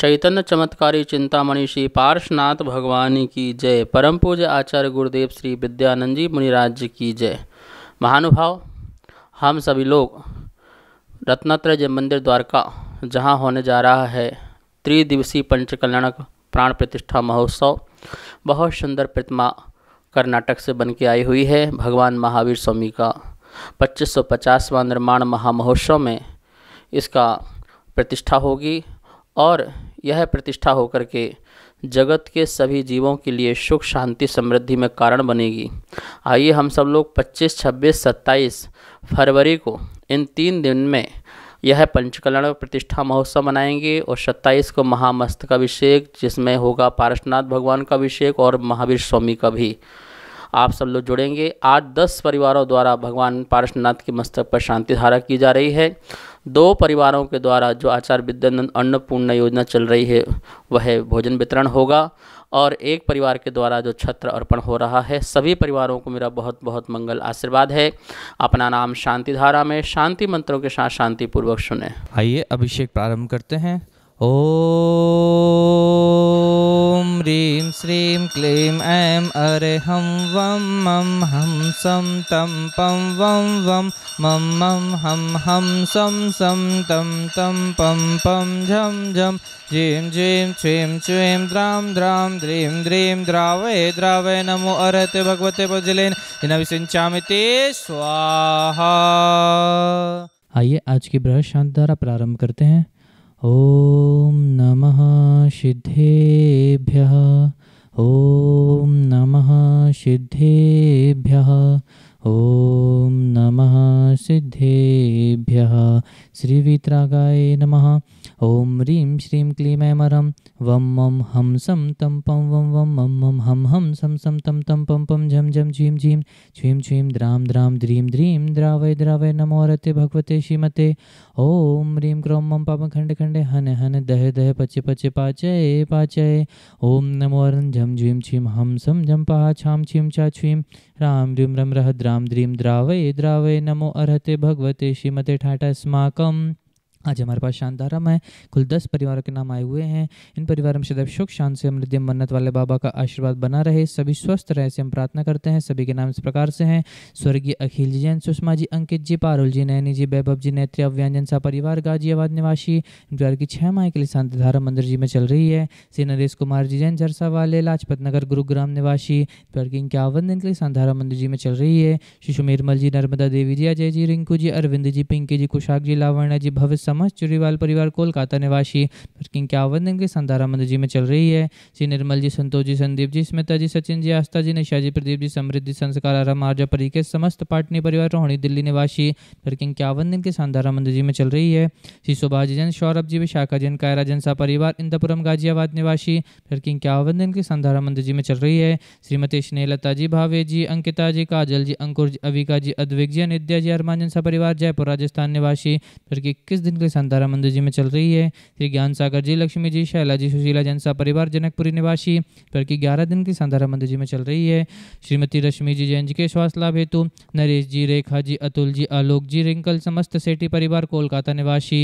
चैतन्य चमत्कारी चिंतामणि श्री पार्शनाथ भगवान की जय परम पूज्य आचार्य गुरुदेव श्री विद्यानंद जी मुनिराज जी की जय महानुभाव हम सभी लोग रत्नत्र जय मंदिर द्वारका जहाँ होने जा रहा है त्रिदिवसीय पंचकल्याणक प्राण प्रतिष्ठा महोत्सव बहुत सुंदर प्रतिमा कर्नाटक से बन के आई हुई है भगवान महावीर स्वामी का पच्चीस सौ पचासवा निर्माण महामहोत्सव में इसका प्रतिष्ठा होगी और यह प्रतिष्ठा होकर के जगत के सभी जीवों के लिए सुख शांति समृद्धि में कारण बनेगी आइए हम सब लोग 25, 26, 27 फरवरी को इन तीन दिन में यह पंचकलण प्रतिष्ठा महोत्सव मनाएंगे और 27 को महामस्त का अभिषेक जिसमें होगा पार्श्वनाथ भगवान का अभिषेक और महावीर स्वामी का भी आप सब लोग जुड़ेंगे आज दस परिवारों द्वारा भगवान पार्श्वनाथ के मस्तक पर शांति धारा की जा रही है दो परिवारों के द्वारा जो आचार्य विद्यानंद अन्नपूर्ण योजना चल रही है वह भोजन वितरण होगा और एक परिवार के द्वारा जो छत्र अर्पण हो रहा है सभी परिवारों को मेरा बहुत बहुत मंगल आशीर्वाद है अपना नाम शांति धारा में शांति मंत्रों के साथ शांतिपूर्वक सुने आइए अभिषेक प्रारंभ करते हैं ओ ह्रीं श्रीं क्लीं ऐं अरे हं वं मं हं सं तं पं वं वं मं मं हं हं सं सं तं तं पं पं झं झं जीं जीं छ्रीं छ्रीं द्रां द्रां द्रीं द्रीं द्रावय द्रावय नमो अर्हते भगवते पजलेन जिन्हें ते स्वाहा आइए आज की बृहद शांत द्वारा प्रारंभ करते हैं ॐ नमः सिद्धेभ्यः ॐ नमः सिद्धेभ्यः ॐ नमः सिद्धेभ्यः श्रीवित्रागाय नमः ओम ह्रीं श्रीं क्लीं ऐमरं वं मं हं सं तं पं वं वं मं मं हं हं सं सं तं तं पं पं झं झं झीं झीं छ्वीं छ्वीं द्रां द्रां द्रीं द्रीं द्रावय द्रावय रते भगवते श्रीमते ॐ ह्रीं क्रों मं पापं खण्ड खण्डे हन हन दह दह पचे पचे पाचये पाचय ॐ नमोरं झं झीं छीं हं सं झं पहा छां छीं चा छ्वीं राम ह्रीं रं रह द्रां द्रीं द्रावय द्रावय नमो अर्हते भगवते श्रीमते ठाठस्माकम् आज हमारे पास शानदारम है कुल दस परिवारों के नाम आए हुए हैं इन परिवारों में सदैव सुख शांत से अमृत मन्नत वाले बाबा का आशीर्वाद बना रहे सभी स्वस्थ रहे से हम प्रार्थना करते हैं सभी के नाम इस प्रकार से हैं स्वर्गीय अखिल जी जैन सुषमा जी अंकित जी पारुल जी नैनी जी वैभव जी नेत्री अव्यंजन सा परिवार गाजियाबाद निवासी परिवार की छह माह के लिए शांति धारा मंदिर जी में चल रही है श्री नरेश कुमार जी जैन झरसा वाले लाजपत नगर गुरुग्राम निवासी परिवार की इक्यावन दिन के लिए धारा मंदिर जी में चल रही है श्री सुमेरमल जी नर्मदा देवी जी अजय जी रिंकू जी अरविंद जी पिंकी जी कुशाक जी लावण्य जी भविष्य સમાજ चुरीवाल परिवार कोलकाता निवासी પાર્કિંગ के आवेदन के साथ मंदिर जी में चल रही है श्री निर्मल जी संतोष जी संदीप जी स्मिता जी सचिन जी आस्था जी निशा जी प्रदीप जी समृद्धि संस्कार आराम आर्जा परीके समस्त पाटनी परिवार रोहणी दिल्ली निवासी पार्किंग के आवेदन के साथ मंदिर जी में चल रही है श्री सुभाष जैन सौरभ जी विशाखा जैन कायरा जैन सा परिवार इंदापुरम गाजियाबाद निवासी पार्किंग के आवेदन के साथ मंदिर जी में चल रही है श्रीमती स्नेहलता जी भावे जी अंकिता जी काजल जी अंकुर जी अविका जी अद्विक जी अनिद्या जी अरमान जैन सा परिवार जयपुर राजस्थान निवासी फिर इक्कीस दिन के संतारा मंदिर जी में चल रही है श्री ज्ञान सागर जी लक्ष्मी जी शैला जी सुशीला जनसा परिवार जनकपुरी निवासी की ग्यारह दिन की संतारा मंदिर जी में चल रही है श्रीमती रश्मि जी जैन जी के स्वास्थ्य लाभ हेतु नरेश जी रेखा जी अतुल जी आलोक जी रिंकल समस्त सेठी परिवार कोलकाता निवासी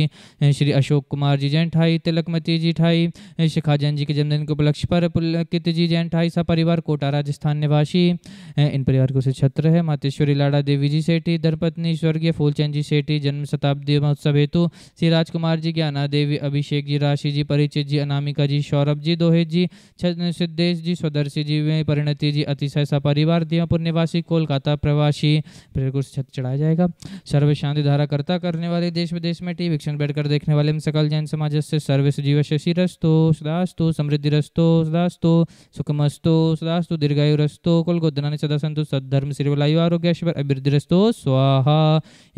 श्री अशोक कुमार जी जैन ठाई तिलकमती जी ठाई शिखा जैन जी के जन्मदिन के उपलक्ष्य पर पुलकित जी जैन ठाई सा परिवार कोटा राजस्थान निवासी इन परिवार को से छत्र है मातेश्वरी लाड़ा देवी जी सेठी धर्मपत्नी स्वर्गीय फूलचंद जी सेठी जन्म शताब्दी महोत्सव हेतु श्री राजकुमार जी ज्ञाना देवी अभिषेक जी राशि जी परिचित जी अनामिका जी सौरभ जी दोहित जी सिद्धेश जी स्वदर्शी जी परिणति जी अतिशय सा परिवार दीमापुर निवासी कोलकाता प्रवासी प्रेयर छत चढ़ाया जाएगा सर्व शांति धारा करता करने वाले देश विदेश में टी वीक्षण बैठकर देखने वाले सकल जैन समाज से सर्व सजीव शशि रस्तो सदास्तु समृद्धि रस्तो सदास्तु सुखमस्तो सदास्तु कुल गोदना सदा संतु सद्धर्म श्रीवलायु आरोग्य अभिवृद्धिरस्तो स्वाहा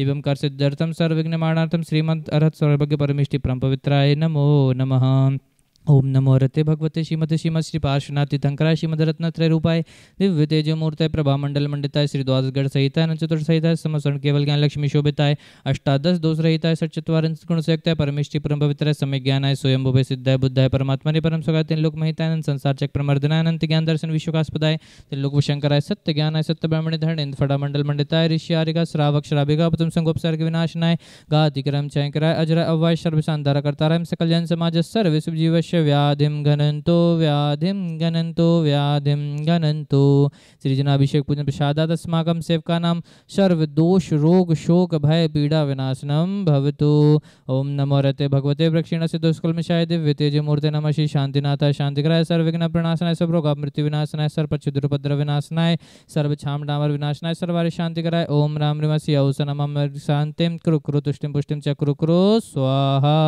एवं कर सिद्धर्थम सर्वविघ्न मारणार्थम श्रीमंत अरहत सर्वज्ञ परमिष्टि परम पवित्राय नमो नमः ओम नमो रते भगवते श्रीमते श्रीमद श्री पार्श्वनाथ तीर्थंकर श्रीमद रत्नत्रय रूपाय दिव्य तेज मूर्त प्रभा मंडल मंडिताय श्री द्वादशगढ़ सहिताय नचतुर सहिताय समसरण केवल ज्ञान लक्ष्मी शोभिताय अष्टादश दोष रहिताय सचत्वारंश गुण सयुक्ताय परमेष्टि परम पवित्राय समय है स्वयं भुभे सिद्धाय बुद्धाय परमात्मा ने परम सुगाय तीन लोक महिताय संसार चक प्रमर्दनाय अनंत ज्ञान दर्शन विश्वकास्पदाय तीन लोक शंकराय सत्य ज्ञानाय सत्य ब्राह्मण धन इंद फटा मंडल मंडिताय ऋषि आरिका श्रावक श्राविका पतम संगोप सर्ग विनाशनाय गाति क्रम चयंकराय अजर अवाय सर्वशान धारा करता सकल जन समाज सर्व जीव यस्य व्याधि घनन्तो व्याधिं घनन्तो व्याधिं घनन्तो श्रीजनाभिषेक पूजन प्रसादात् अस्माकं सेवकानां सर्वदोष रोग शोक भय पीडा विनाशनम भवतु ओम नमो रते भगवते प्रक्षिण से दुष्कुलमशाय दिव्य तेज मूर्ति नम श्री शांतिनाथ शांतिग्रह सर्वविघ्न प्रणाशनाय सब रोग मृत्यु विनाशनाय सर्वच्छुद्रपद्र विनाशनाय सर्व छाम डामर विनाशनाय सर्वारि शांति कराय ओम राम रिमसी औस नम शांति कुरु कुरु तुष्टि पुष्टि च कुरु कुरु स्वाहा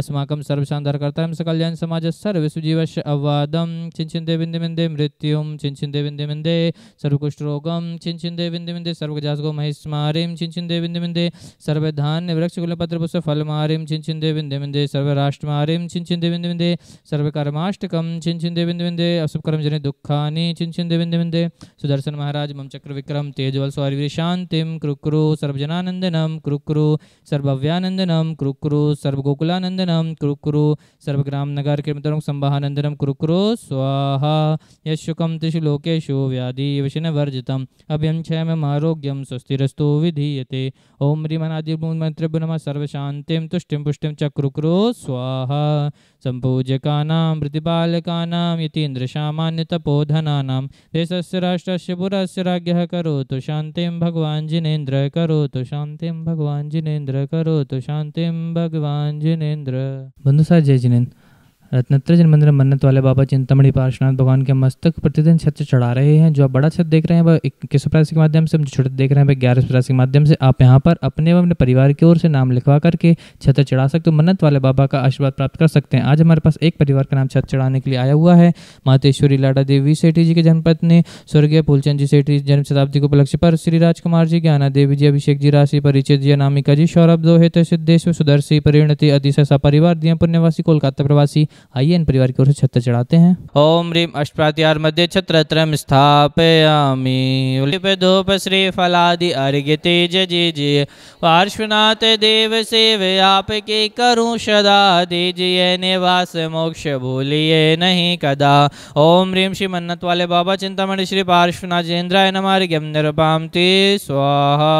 अस्माकं सर्वशान्धरकर्ता सकल्याण समाज सर्वेश जीवश अववादम चिंचिंदे बिंदे मिंदे मृत्यु चिंचिंदे बिंदे मिंदे सर्वकुष्ठ रोगम चिंचिंदे बिंदे मिंदे सर्वजाजगो महिस्मारीम चिंचिंदे बिंदे मिंदे सर्वधान्य वृक्ष कुलपत्र पुष्प फल मारीम चिंचिंदे बिंदे मिंदे सर्वराष्ट्र मारीम चिंचिंदे बिंदे मिंदे सर्वकर्माष्टकम चिंचिंदे बिंदे मिंदे अशुभ कर्म जन दुखा चिंचिंदे बिंदे मिंदे सुदर्शन महाराज मम चक्र विक्रम तेजवल स्वारी शांतिम कृक्रु सर्वजनानंदनम कृक्रु सर्वव्यानंदनम कृक्रु सर्वगोकुलानंदनम कृक्रु सर्वग्राम नगारकृतरं संवाहानन्तरं कुरुकुरो स्वाहा यशुकं त्रिषु लोकेषु व्याधिवशनवर्जितम् अभ्यं क्षयमम् आरोग्यं स्वस्तिरस्तु विधीये ॐ ह्रीमनादिमन्त्रिभ्यो नमः सर्वशान्तिं तुष्टिं पुष्टिं च कुरुकुरो स्वाहा सम्पूजकानां मृतिबालकानां यतीन्द्रसामान्यतपोधनानां देशस्य राष्ट्रस्य पुरस्य राज्ञः करोतु शान्तिं भगवान् जिनेन्द्र करोतु कौत भगवान् जिनेन्द्र करोतु शान्तिं भगवान् जिनेन्द्र जय जिनेन्द्र रत्नत्रजन मंदिर मन्नत वाले बाबा चिंतामणि पार्श्वनाथ भगवान के मस्तक प्रतिदिन छत्र चढ़ा रहे हैं जो आप बड़ा छत देख रहे हैं वह किस प्रयास के माध्यम से जो छोटे देख रहे हैं वह ग्यारह प्रयास के माध्यम से आप यहाँ पर अपने व अपने परिवार की ओर से नाम लिखवा करके छत्र चढ़ा सकते हो मन्नत वाले बाबा का आशीर्वाद प्राप्त कर सकते हैं आज हमारे पास एक परिवार का नाम छत चढ़ाने के लिए आया हुआ है मातेश्वरी लाडा देवी सेठी जी के ने स्वर्गीय फूलचंद जी सेठी जन्म शताब्दी के उपलक्ष्य पर श्री राजकुमार जी ज्ञाना देवी जी अभिषेक जी राशि परिचित जी अनामिका जी सौरभ दोहित सिद्धेश्वर सुदर्शी परिणति अतिशा परिवार दिया पुण्यवासी कोलकाता प्रवासी आइए इन परिवार की ओर से छत्र चढ़ाते हैं ओम रीम अष्टात्यार मध्य छत्र त्रम स्थापयामी धूप श्री फलादि अर्घ्य तेज जी जी पार्श्वनाथ देव सेव आपके करूँ सदा दीजिए निवास मोक्ष भूलिए नहीं कदा ओम रीम श्री मन्नत वाले बाबा चिंतामणि श्री पार्श्वनाथ जेन्द्राय नमार्घ्यम निरुपाम स्वाहा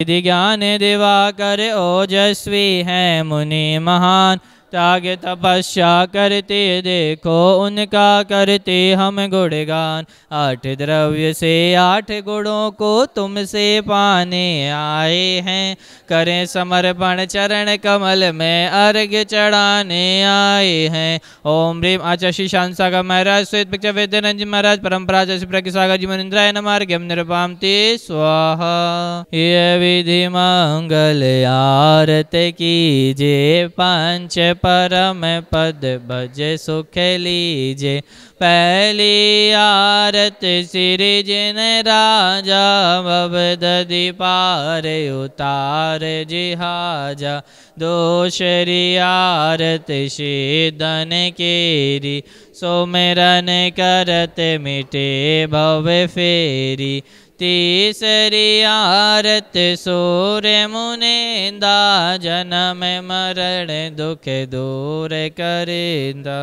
ज्ञान देवा कर ओजस्वी है मुनि महान त्याग तपस्या करते देखो उनका करते हम गुणगान आठ द्रव्य से आठ गुणों को तुमसे पाने आए हैं करें समर्पण चरण कमल में अर्घ्य चढ़ाने आए हैं ओम रीम आचाशी शांत सागर महाराज श्वेत पिक्चर महाराज परम्परा जैसे प्रकृति सागर जी मनिंद्राय नमार्ग निरुपाम ते स्वाहा ये विधि मंगल आरत की जे पंच परम पद भज सुख लीजे पहली आरत सिरिजने राजा बि पार उतार जिहाजा दोषरि आरत शि धन केरी करत मिटे भव फेरी तीसरी आरत सूर मुनेंदा जनम मरण दुख दूर करेंदा